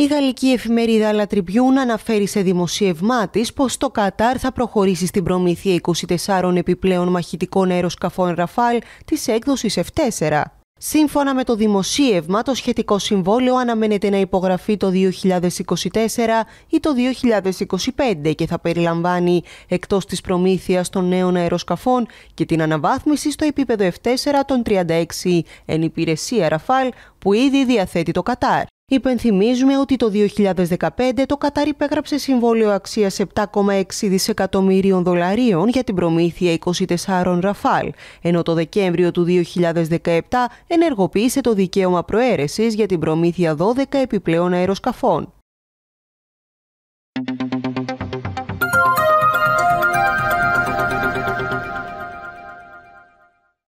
Η γαλλική εφημερίδα La Tribune αναφέρει σε δημοσίευμά της πως το Κατάρ θα προχωρήσει στην προμήθεια 24 επιπλέον μαχητικών αεροσκαφών Ραφάλ της έκδοσης F4. Σύμφωνα με το δημοσίευμα, το σχετικό συμβόλαιο αναμένεται να υπογραφεί το 2024 ή το 2025 και θα περιλαμβάνει εκτός της προμήθειας των νέων αεροσκαφών και την αναβάθμιση στο επίπεδο F4 των 36 εν υπηρεσία Ραφάλ που ήδη διαθέτει το Κατάρ. Υπενθυμίζουμε ότι το 2015 το Κατάρ υπέγραψε συμβόλαιο αξίας 7,6 δισεκατομμυρίων δολαρίων για την προμήθεια 24 Ραφάλ, ενώ το Δεκέμβριο του 2017 ενεργοποίησε το δικαίωμα προαίρεσης για την προμήθεια 12 επιπλέον αεροσκαφών.